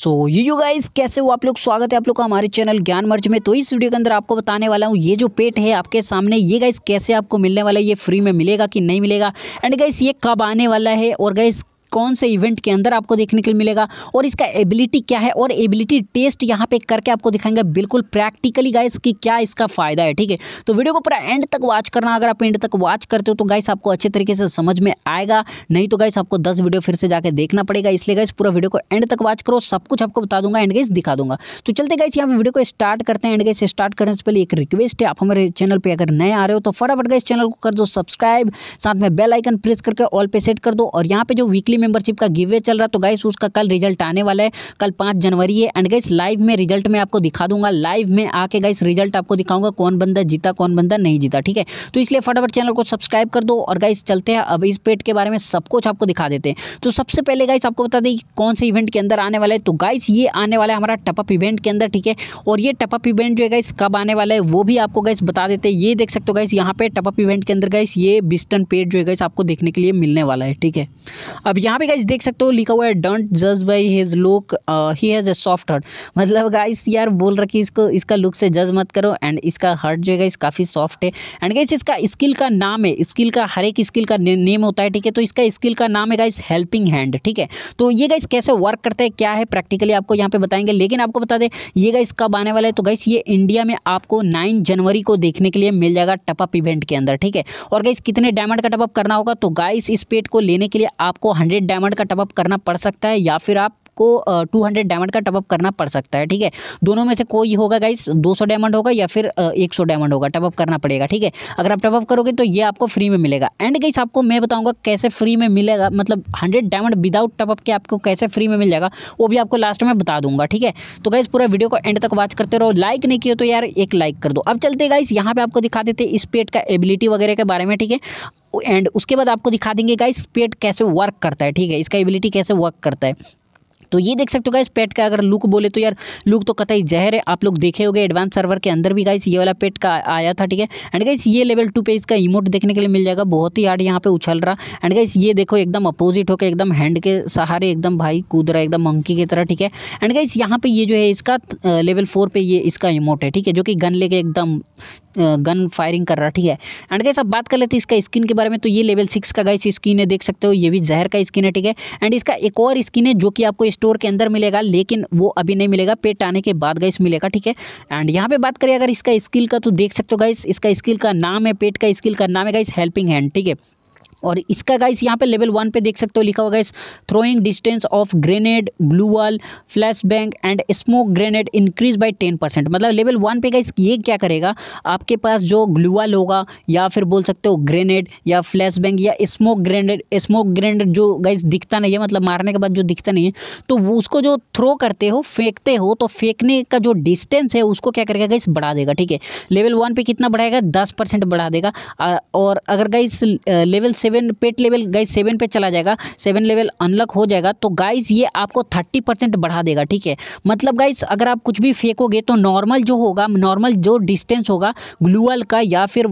so you you guys कैसे हो आप लोग स्वागत है आप लोग का हमारे चैनल ज्ञान मर्ज में तो इस वीडियो के अंदर आपको बताने वाला हूँ ये जो पेट है आपके सामने ये गाइस कैसे आपको मिलने वाला है ये फ्री में मिलेगा कि नहीं मिलेगा एंड गाइस ये कब आने वाला है और गाइस कौन से इवेंट के अंदर आपको देखने के लिए मिलेगा और इसका एबिलिटी क्या है और एबिलिटी टेस्ट यहाँ पे करके आपको दिखाएंगे बिल्कुल प्रैक्टिकली गाइस कि क्या इसका फ़ायदा है ठीक है तो वीडियो को पूरा एंड तक वॉच करना अगर आप एंड तक वॉच करते हो तो गाइस आपको अच्छे तरीके से समझ में आएगा नहीं तो गाइस आपको दस वीडियो फिर से जाकर देखना पड़ेगा इसलिए गाइस पूरा वीडियो को एंड तक वॉच करो सब कुछ आपको बता दूंगा एंड गाइस दिखा दूंगा तो चलते गाइस यहाँ पे वीडियो को स्टार्ट करते हैं एंड गाइस स्टार्ट करने से पहले एक रिक्वेस्ट है आप हमारे चैनल पर अगर नए आ रहे हो तो फटाफट गाइस चैनल को कर दो सब्सक्राइब साथ में बेल आइकन प्रेस करके ऑल पे सेट कर दो और यहाँ पे जो वीकली फ्री मेंबरशिप का गिवे चल रहा है तो गाइस उसका कल रिजल्ट आने वाला है कल पाँच जनवरी है एंड गाइस लाइव में रिजल्ट में आपको दिखा दूंगा लाइव में आके गाइस रिजल्ट आपको दिखाऊंगा कौन बंदा जीता कौन बंदा नहीं जीता ठीक है तो इसलिए फटाफट चैनल को सब्सक्राइब कर दो और गाइस चलते हैं अब इस पेट के बारे में सब कुछ आपको दिखा देते हैं तो सबसे पहले गाइस आपको बता दें कौन से इवेंट के अंदर आने वाला है तो गाइस ये आने वाला है हमारा टपअप इवेंट के अंदर ठीक है और ये टपअप इवेंट जो है गाइस कब आने वाला है वो भी आपको गाइस बता देते हैं ये देख सकते हो गाइस यहाँ पे टपअप इवेंट के अंदर गाइस ये बिस्टन पेट जो है गाइस आपको देखने के लिए मिलने वाला है ठीक है अब यहाँ यहाँ पे गाइस देख सकते हो लिखा हुआ है डोंट जज by his look he has a soft heart मतलब गाइस यार बोल रखी इसको इसका लुक से जज मत करो एंड इसका हार्ट जो है गाइस काफ़ी सॉफ्ट है एंड गाइस इसका स्किल का नाम है स्किल का हर एक स्किल का ने, नेम होता है ठीक है तो इसका स्किल का नाम है गाइस हेल्पिंग हैंड ठीक है तो ये गाइस कैसे वर्क करता है क्या है प्रैक्टिकली आपको यहाँ पर बताएंगे लेकिन आपको बता दें ये गाइस कब आने वाला है तो गाइस ये इंडिया में आपको नाइन जनवरी को देखने के लिए मिल जाएगा टपअप इवेंट के अंदर ठीक है और गाइस कितने डायमंड का टपअप करना होगा तो गाइस इस पेट को लेने के लिए आपको हंड्रेड डायमंड का टपअप करना पड़ सकता है या फिर आप आपको टू हंड्रेड डायमंड का टपअप करना पड़ सकता है ठीक है दोनों में से कोई होगा गाइस दो सौ डायमंड होगा या फिर एक सौ डायमंड होगा टपअप करना पड़ेगा ठीक है अगर आप टपअप करोगे तो ये आपको फ्री में मिलेगा एंड गाइस आपको मैं बताऊँगा कैसे फ्री में मिलेगा मतलब हंड्रेड डायमंड विदाउट टपअप के आपको कैसे फ्री में मिल जाएगा वो भी आपको लास्ट में बता दूंगा ठीक है तो गाइस पूरा वीडियो को एंड तक वॉच करते रहो लाइक नहीं किया तो यार एक लाइक कर दो अब चलते गाइस यहाँ पे आपको दिखा देते इस पेट का एबिलिटी वगैरह के बारे में ठीक है एंड उसके बाद आपको दिखा देंगे गाइस पेट कैसे वर्क करता है ठीक है इसका एबिलिटी कैसे वर्क करता है तो ये देख सकते हो गाइस पेट का अगर लुक बोले तो यार लुक तो कतई जहर है आप लोग देखे हो एडवांस सर्वर के अंदर भी गाइस ये वाला पेट का आया था ठीक है एंड गाइस ये लेवल टू पे इसका इमोट देखने के लिए मिल जाएगा बहुत ही हार्ड यहाँ पे उछल रहा एंड गाइस ये देखो एकदम अपोजिट होकर एकदम हैंड के सहारे एकदम भाई कूद रहा एकदम मंकी की तरह ठीक है एंड गाइस यहाँ पे ये जो है इसका लेवल uh, फोर पे ये इसका इमोट है ठीक है जो कि गन लेके एकदम गन फायरिंग कर रहा है ठीक है एंड गाइस अब बात कर लेते हैं इसका स्किन के बारे में तो ये लेवल सिक्स का गाइस स्किन है देख सकते हो ये भी जहर का स्किन है ठीक है एंड इसका एक और स्किन है जो कि आपको स्टोर के अंदर मिलेगा लेकिन वो अभी नहीं मिलेगा पेट आने के बाद गाइस मिलेगा ठीक है एंड यहाँ पे बात करें अगर इसका स्किल का तो देख सकते हो गाइस इसका स्किल का नाम है पेट का स्किल का नाम है गाइस हेल्पिंग हैंड ठीक है और इसका गाइस यहाँ पे लेवल वन पे देख सकते हो लिखा हुआ guys throwing distance of grenade glue wall flash bang and smoke grenade increase by ten percent मतलब लेवल वन पे गाइस ये क्या करेगा आपके पास जो ग्लू वॉल होगा या फिर बोल सकते हो ग्रेनेड या फ्लैश बैंक या स्मोक ग्रेनेड स्मोक ग्रेनेड जो गाइस दिखता नहीं है मतलब मारने के बाद जो दिखता नहीं है तो उसको जो थ्रो करते हो फेंकते हो तो फेंकने का जो डिस्टेंस है उसको क्या करेगा गाइस बढ़ा देगा ठीक है लेवल वन पे कितना बढ़ाएगा दस परसेंट बढ़ा देगा और अगर guys level seven pet level guys seven पे चला जाएगा सेवन लेवल अनलॉक हो जाएगा तो गाइस ये आपको थर्टी परसेंट बढ़ा देगा ठीक है मतलब गाइस अगर आप कुछ भी फेंकोगे तो नॉर्मल जो होगा नॉर्मल जो डिस्टेंस होगा ग्लूअल का या फिर आ,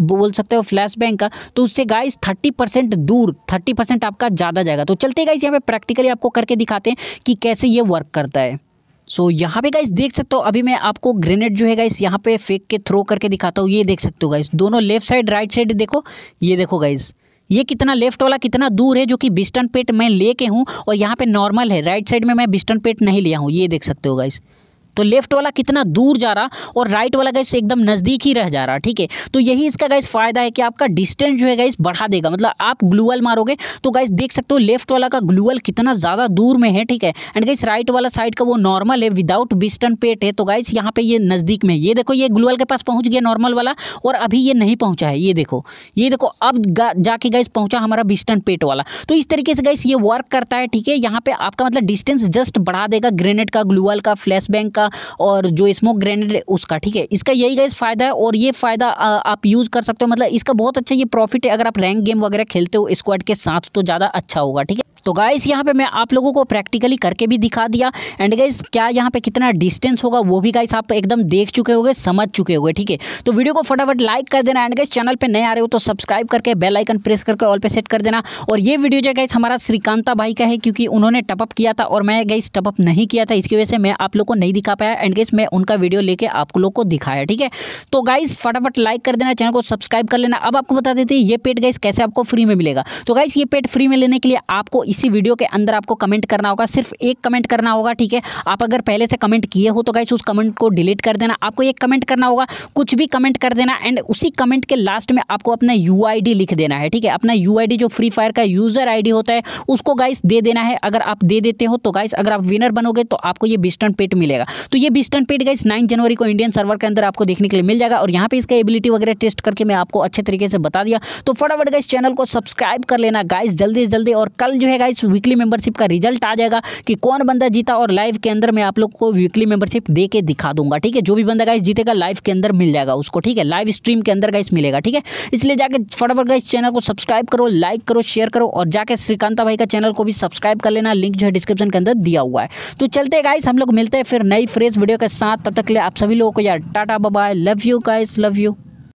बोल सकते हो फ्लैश बैंक का तो उससे गाइस थर्टी परसेंट दूर थर्टी परसेंट आपका ज़्यादा जाएगा तो चलते गाइस यहाँ पर प्रैक्टिकली आपको करके दिखाते हैं कि कैसे ये वर्क करता है सो so, यहाँ पे गाइस देख सकते हो अभी मैं आपको ग्रेनेड जो है गाइस यहाँ पे फेंक के थ्रो करके दिखाता हूँ ये देख सकते हो गाइस दोनों लेफ्ट साइड राइट साइड देखो ये देखो गाइस ये कितना लेफ्ट वाला कितना दूर है जो कि बिस्टन पेट मैं लेके हूँ और यहाँ पे नॉर्मल है राइट साइड में मैं बिस्टन पेट नहीं लिया हूँ ये देख सकते हो गाइस तो लेफ्ट वाला कितना दूर जा रहा और राइट वाला गैस एकदम नज़दीक ही रह जा रहा ठीक है तो यही इसका गैस फ़ायदा है कि आपका डिस्टेंस जो है गैस बढ़ा देगा मतलब आप ग्लूअल मारोगे तो गैस देख सकते हो लेफ्ट वाला का ग्लूअल कितना ज़्यादा दूर में है ठीक है एंड गैस राइट वाला साइड का वो नॉर्मल है विदाउट बिस्टन पेट है तो गाइस यहाँ पे ये नज़दीक में ये देखो ये ग्लूअल के पास पहुँच गया नॉर्मल वाला और अभी ये नहीं पहुँचा है ये देखो ये देखो अब जाके गाइस पहुँचा हमारा बिस्टन पेट वाला तो इस तरीके से गाइस ये वर्क करता है ठीक है यहाँ पे आपका मतलब डिस्टेंस जस्ट बढ़ा देगा ग्रेनेड का ग्लूअल का फ्लैश बैंक का का और जो स्मोक ग्रेनेड उसका ठीक है इसका यही गाइस फ़ायदा है और ये फ़ायदा आप यूज़ कर सकते हो मतलब इसका बहुत अच्छा ये प्रॉफिट है अगर आप रैंक गेम वगैरह खेलते हो स्क्वाड के साथ तो ज़्यादा अच्छा होगा ठीक है तो गाइस यहाँ पे मैं आप लोगों को प्रैक्टिकली करके भी दिखा दिया एंड गाइस क्या यहाँ पे कितना डिस्टेंस होगा वो भी गाइस आप एकदम देख चुके होंगे समझ चुके होंगे ठीक है तो वीडियो को फटाफट लाइक कर देना एंड गाइस चैनल पे नए आ रहे हो तो सब्सक्राइब करके बेल आइकन प्रेस करके ऑल पे सेट कर देना और ये वीडियो जो गाइस हमारा श्रीकांता भाई का है क्योंकि उन्होंने टपअप किया था और मैं गाइस टपअप नहीं किया था इसकी वजह से मैं आप लोग को नहीं दिखा पाया एंड गाइस मैं उनका वीडियो लेके आप लोग को दिखाया ठीक है तो गाइस फटाफट लाइक कर देना चैनल को सब्सक्राइब कर लेना अब आपको बता देते हैं ये पेट गाइस कैसे आपको फ्री में मिलेगा तो गाइस ये पेट फ्री में लेने के लिए आपको इसी वीडियो के अंदर आपको कमेंट करना होगा सिर्फ एक कमेंट करना होगा ठीक है आप अगर पहले से कमेंट किए हो तो गाइस उस कमेंट को डिलीट कर देना आपको एक कमेंट करना होगा कुछ भी कमेंट कर देना एंड उसी कमेंट के लास्ट में आपको अपना यू लिख देना है ठीक है अपना यू जो फ्री फायर का यूज़र आई होता है उसको गाइस दे देना है अगर आप दे देते हो तो गाइस अगर आप विनर बनोगे तो आपको ये बिस्टन पेट मिलेगा तो ये बिस्टन पेट गाइस नाइन जनवरी को इंडियन सर्वर के अंदर आपको देखने के लिए मिल जाएगा और यहाँ पे इसका एबिलिटी वगैरह टेस्ट करके मैं आपको अच्छे तरीके से बता दिया तो फटाफट गाइस चैनल को सब्सक्राइब कर लेना गाइस जल्दी से जल्दी और कल जो है गाइस वीकली मेंबरशिप का रिजल्ट आ जाएगा कि कौन बंदा जीता और लाइव के अंदर मैं आप लोग को वीकली मेंबरशिप दे के दिखा दूंगा ठीक है जो भी बंदा गाइस जीतेगा लाइव के अंदर मिल जाएगा उसको ठीक है लाइव स्ट्रीम के अंदर गाइस मिलेगा ठीक है इसलिए जाके फटाफट गाइस चैनल को सब्सक्राइब करो लाइक करो शेयर करो और जाके श्रीकांता भाई का चैनल को भी सब्सक्राइब कर लेना लिंक जो है डिस्क्रिप्शन के अंदर दिया हुआ है तो चलते गाइस हम लोग मिलते हैं फिर नई फ्रेश वीडियो के साथ तब तक के लिए आप सभी लोगों को यार tata bye love you guys love you